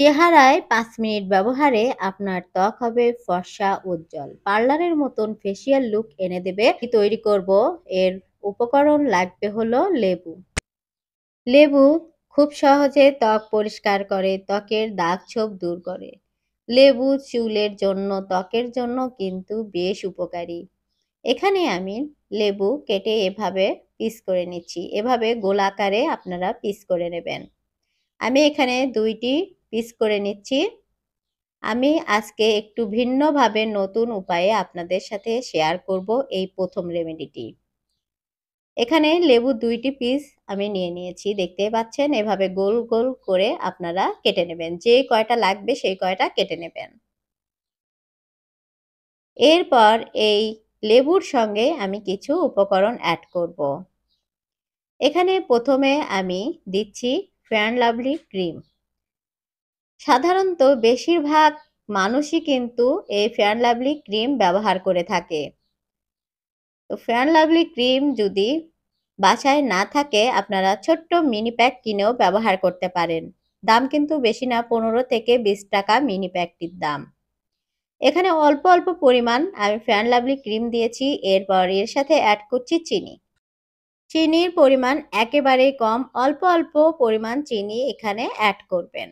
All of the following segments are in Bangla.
চেহারায় পাঁচ মিনিট ব্যবহারে আপনার ত্বক হবে ফর্সা উজ্জ্বল পার্লারের মতন ফেসিয়াল লুক এনে দেবে তৈরি করব এর উপকরণ লাগবে হলো লেবু লেবু খুব সহজে ত্বক পরিষ্কার করে ত্বকের দাগ ছোপ দূর করে লেবু চুলের জন্য ত্বকের জন্য কিন্তু বেশ উপকারী এখানে আমি লেবু কেটে এভাবে পিস করে নিচ্ছি এভাবে গোলাকারে আপনারা পিস করে নেবেন আমি এখানে দুইটি পিস করে নিচ্ছি আমি আজকে একটু ভিন্নভাবে নতুন উপায়ে আপনাদের সাথে শেয়ার করব এই প্রথম রেমেডিটি এখানে লেবু দুইটি পিস আমি নিয়ে নিয়েছি দেখতে পাচ্ছেন এভাবে গোল গোল করে আপনারা কেটে নেবেন যে কয়টা লাগবে সেই কয়টা কেটে নেবেন এরপর এই লেবুর সঙ্গে আমি কিছু উপকরণ অ্যাড করব। এখানে প্রথমে আমি দিচ্ছি ফ্যান লাভলি ক্রিম সাধারণত বেশিরভাগ মানুষই কিন্তু এই ফেয়ার লাভলি ক্রিম ব্যবহার করে থাকে তো ফেয়ার লাভলি ক্রিম যদি বাসায় না থাকে আপনারা ছোট্ট মিনি প্যাক কিনেও ব্যবহার করতে পারেন দাম কিন্তু বেশি না পনেরো থেকে বিশ টাকা মিনি প্যাকটির দাম এখানে অল্প অল্প পরিমাণ আমি ফেয়ার লাভলি ক্রিম দিয়েছি এরপর এর সাথে অ্যাড করছি চিনি চিনির পরিমাণ একেবারেই কম অল্প অল্প পরিমাণ চিনি এখানে অ্যাড করবেন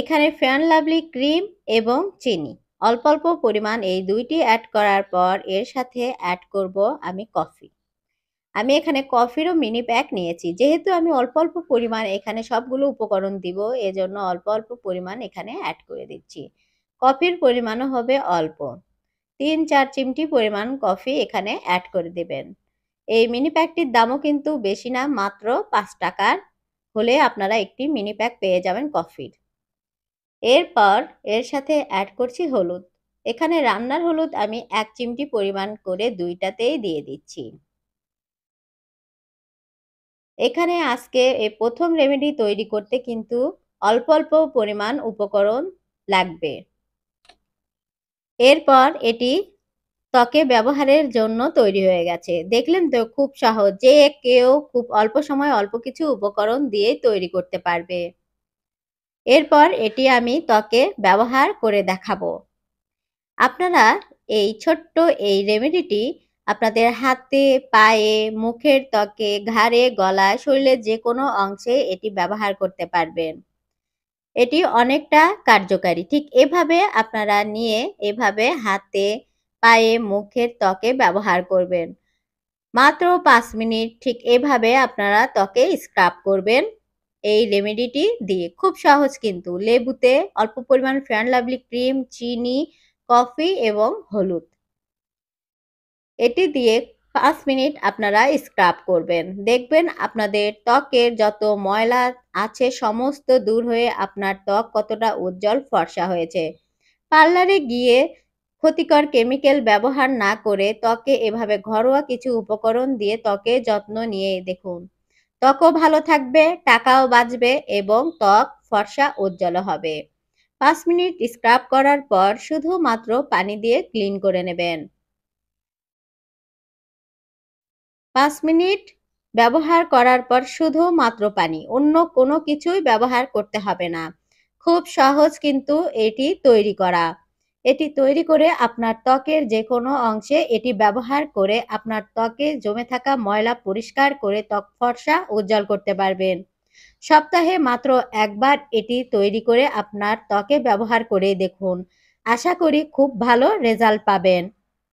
এখানে ফ্যান লাভলি ক্রিম এবং চিনি অল্প অল্প পরিমাণ এই দুইটি অ্যাড করার পর এর সাথে অ্যাড করব আমি কফি আমি এখানে কফিরও মিনি প্যাক নিয়েছি যেহেতু আমি অল্প অল্প পরিমাণ এখানে সবগুলো উপকরণ দিব এজন্য অল্প অল্প পরিমাণ এখানে অ্যাড করে দিচ্ছি কফির পরিমাণও হবে অল্প তিন চার চিমটি পরিমাণ কফি এখানে অ্যাড করে দেবেন এই মিনি প্যাকটির দামও কিন্তু বেশি না মাত্র পাঁচ টাকার হলে আপনারা একটি মিনি প্যাক পেয়ে যাবেন কফির এরপর এর সাথে অ্যাড করছি হলুদ এখানে রান্নার হলুদ আমি এক চিমটি পরিমাণ করে দুইটাতেই দিয়ে দিচ্ছি এখানে আজকে এই প্রথম রেমেডি তৈরি করতে কিন্তু অল্প অল্প পরিমাণ উপকরণ লাগবে এরপর এটি ত্বকে ব্যবহারের জন্য তৈরি হয়ে গেছে দেখলেন তো খুব সহজ যে কেউ খুব অল্প সময় অল্প কিছু উপকরণ দিয়ে তৈরি করতে পারবে এরপর এটি আমি ত্বকে ব্যবহার করে দেখাবো আপনারা এই ছোট্ট এই রেমেডিটি আপনাদের হাতে পায়ে মুখের ত্বকে ঘাড়ে গলায় শরীরের যে কোনো অংশে এটি ব্যবহার করতে পারবেন এটি অনেকটা কার্যকারী ঠিক এভাবে আপনারা নিয়ে এভাবে হাতে পায়ে মুখের ত্বকে ব্যবহার করবেন মাত্র পাঁচ মিনিট ঠিক এভাবে আপনারা ত্বকে স্ক্রাব করবেন এই রেমেডিটি দিয়ে খুব সহজ কিন্তু লেবুতে অল্প পরিমাণ ফ্যান লাভলি ক্রিম চিনি কফি এবং হলুদ এটি দিয়ে পাঁচ মিনিট আপনারা স্ক্রাব করবেন দেখবেন আপনাদের ত্বকের যত ময়লা আছে সমস্ত দূর হয়ে আপনার ত্বক কতটা উজ্জ্বল ফর্সা হয়েছে পার্লারে গিয়ে ক্ষতিকর কেমিক্যাল ব্যবহার না করে ত্বকে এভাবে ঘরোয়া কিছু উপকরণ দিয়ে ত্বকে যত্ন নিয়ে দেখুন ত্বকও ভালো থাকবে টাকাও বাঁচবে এবং ত্বক ফর্সা উজ্জ্বল হবে পাঁচ মিনিট স্ক্রাব করার পর শুধুমাত্র পানি দিয়ে ক্লিন করে নেবেন পাঁচ মিনিট ব্যবহার করার পর শুধুমাত্র পানি অন্য কোনো কিছুই ব্যবহার করতে হবে না খুব সহজ কিন্তু এটি তৈরি করা এটি তৈরি করে আপনার ত্বকের যে কোনো অংশে এটি ব্যবহার করে আপনার ত্বকে জমে থাকা ময়লা পরিষ্কার করে ত্বক ফর্সা উজ্জ্বল করতে পারবেন সপ্তাহে মাত্র একবার এটি তৈরি করে আপনার ত্বকে ব্যবহার করে দেখুন আশা করি খুব ভালো রেজাল্ট পাবেন